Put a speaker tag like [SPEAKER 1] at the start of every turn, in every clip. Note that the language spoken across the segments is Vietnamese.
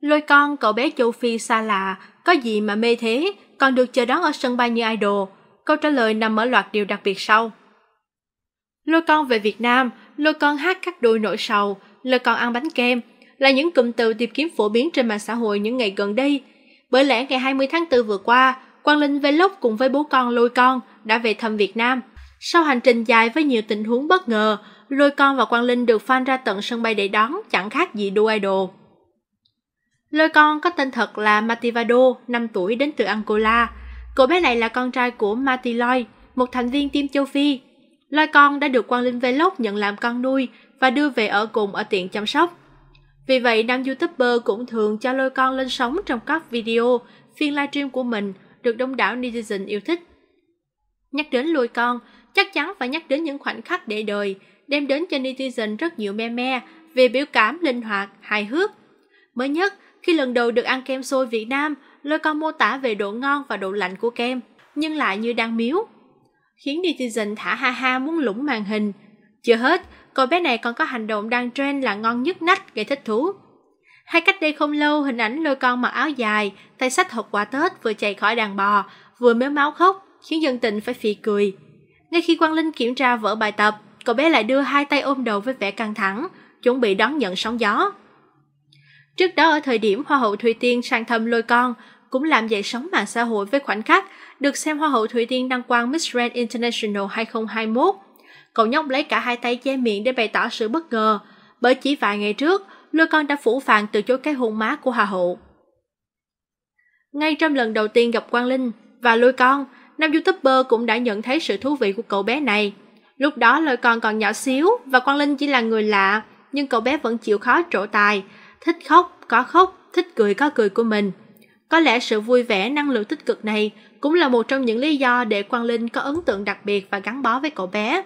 [SPEAKER 1] Lôi con cậu bé châu Phi xa lạ, có gì mà mê thế, còn được chờ đón ở sân bay như idol. Câu trả lời nằm ở loạt điều đặc biệt sau. Lôi con về Việt Nam, lôi con hát các đôi nỗi sầu, lôi con ăn bánh kem, là những cụm từ tìm kiếm phổ biến trên mạng xã hội những ngày gần đây. Bởi lẽ ngày 20 tháng 4 vừa qua, Quang Linh Vlog cùng với bố con Lôi Con đã về thăm Việt Nam. Sau hành trình dài với nhiều tình huống bất ngờ, Lôi Con và Quang Linh được fan ra tận sân bay để đón, chẳng khác gì đu idol. Lôi con có tên thật là Mativado, 5 tuổi đến từ Angola. Cậu bé này là con trai của Mati Loy, một thành viên team châu Phi. Lôi con đã được Quang Linh Vlog nhận làm con nuôi và đưa về ở cùng ở tiện chăm sóc. Vì vậy, nam youtuber cũng thường cho lôi con lên sóng trong các video, phiên livestream của mình được đông đảo netizen yêu thích. Nhắc đến lôi con, chắc chắn phải nhắc đến những khoảnh khắc để đời, đem đến cho netizen rất nhiều meme me về biểu cảm linh hoạt, hài hước. Mới nhất, khi lần đầu được ăn kem xôi Việt Nam, lôi con mô tả về độ ngon và độ lạnh của kem, nhưng lại như đang miếu. Khiến netizen thả ha ha muốn lũng màn hình. Chưa hết, cậu bé này còn có hành động đang trend là ngon nhất nách gây thích thú. Hay cách đây không lâu, hình ảnh lôi con mặc áo dài, tay sách hộp quà Tết vừa chạy khỏi đàn bò, vừa méo máu khóc, khiến dân tình phải phì cười. Ngay khi Quang Linh kiểm tra vở bài tập, cậu bé lại đưa hai tay ôm đầu với vẻ căng thẳng, chuẩn bị đón nhận sóng gió. Trước đó ở thời điểm Hoa hậu Thùy Tiên sang thăm lôi con, cũng làm dậy sóng mạng xã hội với khoảnh khắc được xem Hoa hậu Thùy Tiên đăng quang Miss Grand International 2021. Cậu nhóc lấy cả hai tay che miệng để bày tỏ sự bất ngờ, bởi chỉ vài ngày trước, lôi con đã phủ phàng từ chối cái hôn má của Hoa hậu. Ngay trong lần đầu tiên gặp Quang Linh và lôi con, nam youtuber cũng đã nhận thấy sự thú vị của cậu bé này. Lúc đó lôi con còn nhỏ xíu và Quang Linh chỉ là người lạ, nhưng cậu bé vẫn chịu khó trổ tài, thích khóc có khóc, thích cười có cười của mình. Có lẽ sự vui vẻ, năng lượng tích cực này cũng là một trong những lý do để Quang Linh có ấn tượng đặc biệt và gắn bó với cậu bé.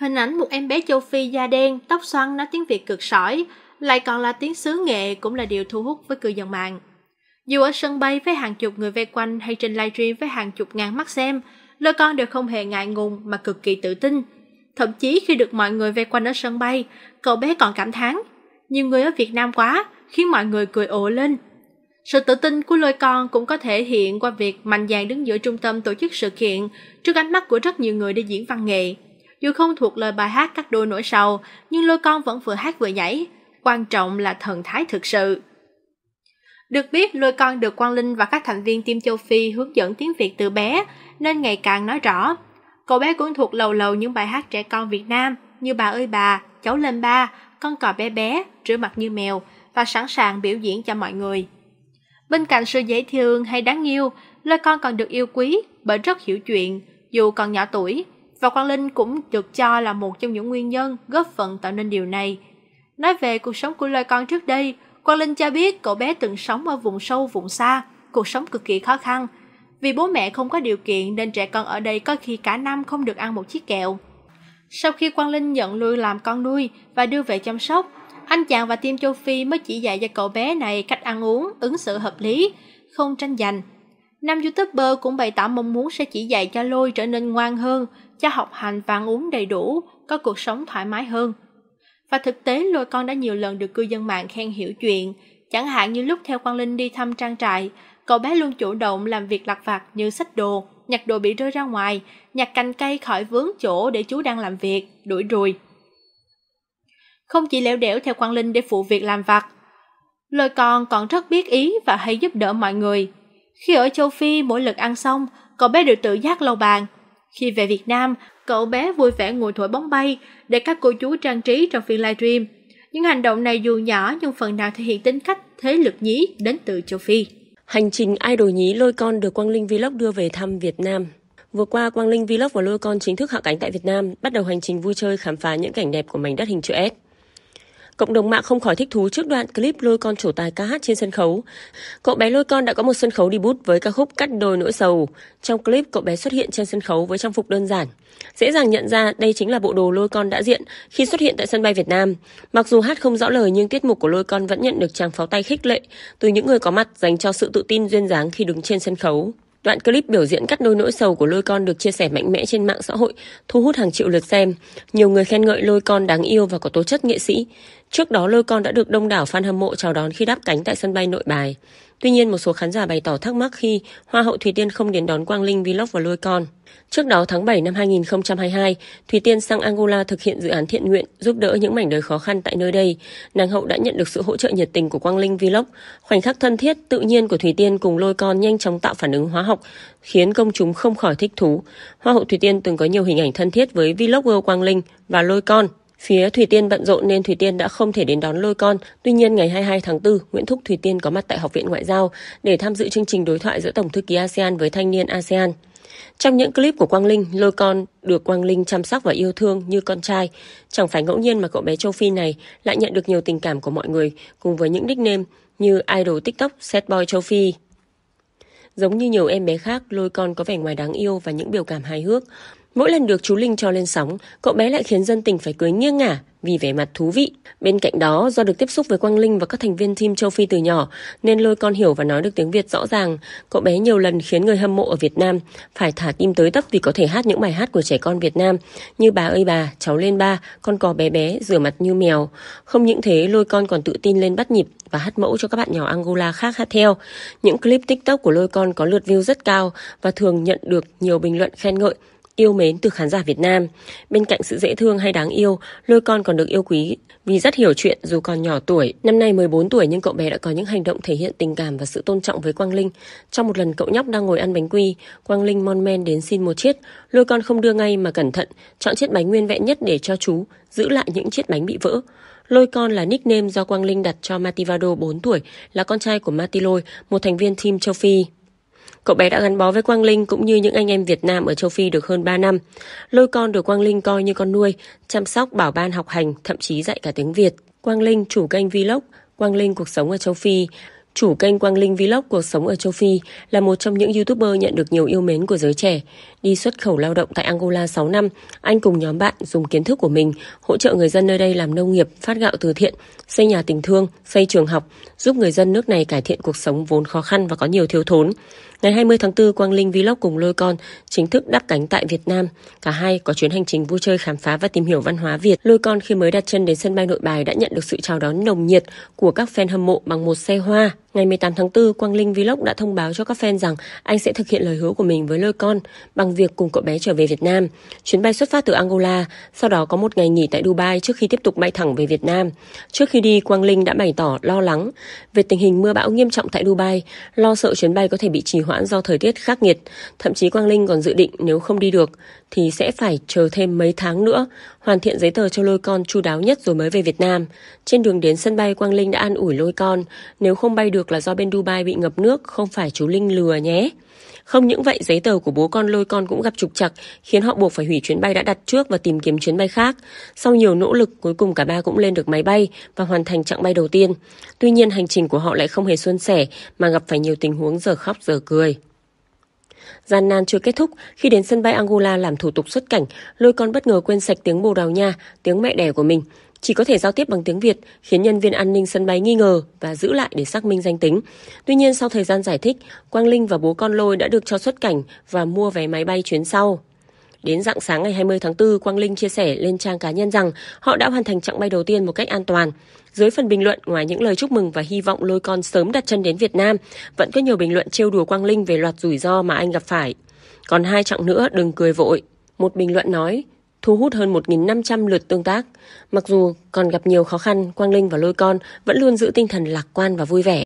[SPEAKER 1] Hình ảnh một em bé châu Phi da đen, tóc xoăn nói tiếng Việt cực sỏi, lại còn là tiếng xứ nghệ cũng là điều thu hút với cư dân mạng. Dù ở sân bay với hàng chục người vây quanh hay trên livestream với hàng chục ngàn mắt xem, lôi con đều không hề ngại ngùng mà cực kỳ tự tin. Thậm chí khi được mọi người vây quanh ở sân bay, cậu bé còn cảm thán – nhiều người ở Việt Nam quá, khiến mọi người cười ồ lên. Sự tự tin của lôi con cũng có thể hiện qua việc mạnh dạn đứng giữa trung tâm tổ chức sự kiện trước ánh mắt của rất nhiều người đi diễn văn nghệ. Dù không thuộc lời bài hát các đôi nổi sầu, nhưng lôi con vẫn vừa hát vừa nhảy. Quan trọng là thần thái thực sự. Được biết, lôi con được Quang Linh và các thành viên team châu Phi hướng dẫn tiếng Việt từ bé, nên ngày càng nói rõ. Cậu bé cũng thuộc lầu lầu những bài hát trẻ con Việt Nam như Bà ơi bà, Cháu lên ba con cò bé bé, rửa mặt như mèo và sẵn sàng biểu diễn cho mọi người. Bên cạnh sự dễ thương hay đáng yêu, Lôi Con còn được yêu quý bởi rất hiểu chuyện, dù còn nhỏ tuổi, và Quang Linh cũng được cho là một trong những nguyên nhân góp phần tạo nên điều này. Nói về cuộc sống của Lôi Con trước đây, Quang Linh cho biết cậu bé từng sống ở vùng sâu vùng xa, cuộc sống cực kỳ khó khăn. Vì bố mẹ không có điều kiện nên trẻ con ở đây có khi cả năm không được ăn một chiếc kẹo. Sau khi Quang Linh nhận nuôi làm con nuôi và đưa về chăm sóc, anh chàng và team châu Phi mới chỉ dạy cho cậu bé này cách ăn uống, ứng xử hợp lý, không tranh giành. Nam youtuber cũng bày tỏ mong muốn sẽ chỉ dạy cho Lôi trở nên ngoan hơn, cho học hành và ăn uống đầy đủ, có cuộc sống thoải mái hơn. Và thực tế Lôi con đã nhiều lần được cư dân mạng khen hiểu chuyện, chẳng hạn như lúc theo Quang Linh đi thăm trang trại, cậu bé luôn chủ động làm việc lặt vặt như sách đồ, nhặt đồ bị rơi ra ngoài, nhặt cành cây khỏi vướng chỗ để chú đang làm việc, đuổi rùi. Không chỉ lẻo đẻo theo Quang Linh để phụ việc làm vặt, Lôi con còn rất biết ý và hay giúp đỡ mọi người. Khi ở châu Phi mỗi lần ăn xong, cậu bé đều tự giác lau bàn. Khi về Việt Nam, cậu bé vui vẻ ngồi thổi bóng bay để các cô chú trang trí trong phiên live stream. Những hành động này dù nhỏ nhưng phần nào thể hiện tính cách thế lực nhí đến từ châu
[SPEAKER 2] Phi. Hành trình idol nhí lôi con được Quang Linh Vlog đưa về thăm Việt Nam. Vừa qua, Quang Linh Vlog và Lôi Con chính thức hạ cánh tại Việt Nam, bắt đầu hành trình vui chơi khám phá những cảnh đẹp của mảnh đất hình chữ S. Cộng đồng mạng không khỏi thích thú trước đoạn clip lôi con chủ tài ca hát trên sân khấu. Cậu bé lôi con đã có một sân khấu đi bút với ca khúc Cắt đôi nỗi sầu. Trong clip, cậu bé xuất hiện trên sân khấu với trang phục đơn giản. Dễ dàng nhận ra đây chính là bộ đồ lôi con đã diện khi xuất hiện tại sân bay Việt Nam. Mặc dù hát không rõ lời nhưng tiết mục của lôi con vẫn nhận được tràng pháo tay khích lệ từ những người có mặt dành cho sự tự tin duyên dáng khi đứng trên sân khấu. Đoạn clip biểu diễn cắt đôi nỗi sầu của lôi con được chia sẻ mạnh mẽ trên mạng xã hội, thu hút hàng triệu lượt xem. Nhiều người khen ngợi lôi con đáng yêu và có tố chất nghệ sĩ. Trước đó lôi con đã được đông đảo fan hâm mộ chào đón khi đáp cánh tại sân bay nội bài. Tuy nhiên một số khán giả bày tỏ thắc mắc khi Hoa hậu Thủy Tiên không đến đón Quang Linh Vlog và lôi con. Trước đó tháng 7 năm 2022, Thủy Tiên sang Angola thực hiện dự án thiện nguyện giúp đỡ những mảnh đời khó khăn tại nơi đây. Nàng hậu đã nhận được sự hỗ trợ nhiệt tình của Quang Linh Vlog. Khoảnh khắc thân thiết, tự nhiên của Thủy Tiên cùng lôi con nhanh chóng tạo phản ứng hóa học, khiến công chúng không khỏi thích thú. Hoa hậu Thủy Tiên từng có nhiều hình ảnh thân thiết với vlogger Quang Linh và lôi con. Phía Thủy Tiên bận rộn nên Thủy Tiên đã không thể đến đón lôi con. Tuy nhiên ngày 22 tháng 4, Nguyễn Thúc Thủy Tiên có mặt tại Học viện Ngoại giao để tham dự chương trình đối thoại giữa Tổng thư ký ASEAN với thanh niên ASEAN. Trong những clip của Quang Linh, lôi con được Quang Linh chăm sóc và yêu thương như con trai. Chẳng phải ngẫu nhiên mà cậu bé châu Phi này lại nhận được nhiều tình cảm của mọi người cùng với những nickname như idol TikTok, set boy châu Phi. Giống như nhiều em bé khác, lôi con có vẻ ngoài đáng yêu và những biểu cảm hài hước. Mỗi lần được chú Linh cho lên sóng, cậu bé lại khiến dân tình phải cưới nghiêng ngả vì vẻ mặt thú vị. Bên cạnh đó, do được tiếp xúc với Quang Linh và các thành viên team châu Phi từ nhỏ, nên lôi con hiểu và nói được tiếng Việt rõ ràng. Cậu bé nhiều lần khiến người hâm mộ ở Việt Nam phải thả tim tới tấp vì có thể hát những bài hát của trẻ con Việt Nam như Bà ơi bà, Cháu lên ba, Con cò bé bé, Rửa mặt như mèo. Không những thế, lôi con còn tự tin lên bắt nhịp và hát mẫu cho các bạn nhỏ Angola khác hát theo. Những clip TikTok của lôi con có lượt view rất cao và thường nhận được nhiều bình luận khen ngợi yêu mến từ khán giả Việt Nam. Bên cạnh sự dễ thương hay đáng yêu, Lôi Con còn được yêu quý vì rất hiểu chuyện dù còn nhỏ tuổi. Năm nay 14 tuổi nhưng cậu bé đã có những hành động thể hiện tình cảm và sự tôn trọng với Quang Linh. Trong một lần cậu nhóc đang ngồi ăn bánh quy, Quang Linh mon men đến xin một chiếc. Lôi Con không đưa ngay mà cẩn thận, chọn chiếc bánh nguyên vẹn nhất để cho chú, giữ lại những chiếc bánh bị vỡ. Lôi Con là nickname do Quang Linh đặt cho Mativado 4 tuổi, là con trai của Matilôi, một thành viên team châu Phi. Cậu bé đã gắn bó với Quang Linh cũng như những anh em Việt Nam ở châu Phi được hơn 3 năm. Lôi con được Quang Linh coi như con nuôi, chăm sóc, bảo ban học hành, thậm chí dạy cả tiếng Việt. Quang Linh, chủ kênh Vlog, Quang Linh Cuộc Sống ở Châu Phi, Chủ kênh Quang Linh Vlog Cuộc Sống ở Châu Phi là một trong những YouTuber nhận được nhiều yêu mến của giới trẻ. Đi xuất khẩu lao động tại Angola 6 năm, anh cùng nhóm bạn dùng kiến thức của mình hỗ trợ người dân nơi đây làm nông nghiệp, phát gạo từ thiện, xây nhà tình thương, xây trường học, giúp người dân nước này cải thiện cuộc sống vốn khó khăn và có nhiều thiếu thốn. Ngày 20 tháng 4, Quang Linh Vlog cùng Lôi Con chính thức đáp cánh tại Việt Nam. Cả hai có chuyến hành trình vui chơi khám phá và tìm hiểu văn hóa Việt. Lôi Con khi mới đặt chân đến sân bay nội bài đã nhận được sự chào đón nồng nhiệt của các fan hâm mộ bằng một xe hoa Ngày 18 tháng 4, Quang Linh Vlog đã thông báo cho các fan rằng anh sẽ thực hiện lời hứa của mình với lôi con bằng việc cùng cậu bé trở về Việt Nam. Chuyến bay xuất phát từ Angola, sau đó có một ngày nghỉ tại Dubai trước khi tiếp tục bay thẳng về Việt Nam. Trước khi đi, Quang Linh đã bày tỏ lo lắng về tình hình mưa bão nghiêm trọng tại Dubai, lo sợ chuyến bay có thể bị trì hoãn do thời tiết khắc nghiệt. Thậm chí Quang Linh còn dự định nếu không đi được thì sẽ phải chờ thêm mấy tháng nữa, hoàn thiện giấy tờ cho lôi con chu đáo nhất rồi mới về Việt Nam. Trên đường đến sân bay, Quang Linh đã an ủi lôi con, nếu không bay được được là do bên Dubai bị ngập nước, không phải chú Linh lừa nhé. Không những vậy, giấy tờ của bố con lôi con cũng gặp trục trặc, khiến họ buộc phải hủy chuyến bay đã đặt trước và tìm kiếm chuyến bay khác. Sau nhiều nỗ lực, cuối cùng cả ba cũng lên được máy bay và hoàn thành chặng bay đầu tiên. Tuy nhiên, hành trình của họ lại không hề suôn sẻ mà gặp phải nhiều tình huống giờ khóc giờ cười. Gian nan chưa kết thúc, khi đến sân bay Angola làm thủ tục xuất cảnh, lôi con bất ngờ quên sạch tiếng Bồ Đào Nha, tiếng mẹ đẻ của mình chỉ có thể giao tiếp bằng tiếng Việt, khiến nhân viên an ninh sân bay nghi ngờ và giữ lại để xác minh danh tính. Tuy nhiên sau thời gian giải thích, Quang Linh và bố con Lôi đã được cho xuất cảnh và mua vé máy bay chuyến sau. Đến dạng sáng ngày 20 tháng 4, Quang Linh chia sẻ lên trang cá nhân rằng họ đã hoàn thành chặng bay đầu tiên một cách an toàn. Dưới phần bình luận, ngoài những lời chúc mừng và hy vọng lôi con sớm đặt chân đến Việt Nam, vẫn có nhiều bình luận trêu đùa Quang Linh về loạt rủi ro mà anh gặp phải. Còn hai chặng nữa, đừng cười vội. Một bình luận nói, thu hút hơn 1.500 lượt tương tác. Mặc dù còn gặp nhiều khó khăn, Quang Linh và Lôi Con vẫn luôn giữ tinh thần lạc quan và vui vẻ.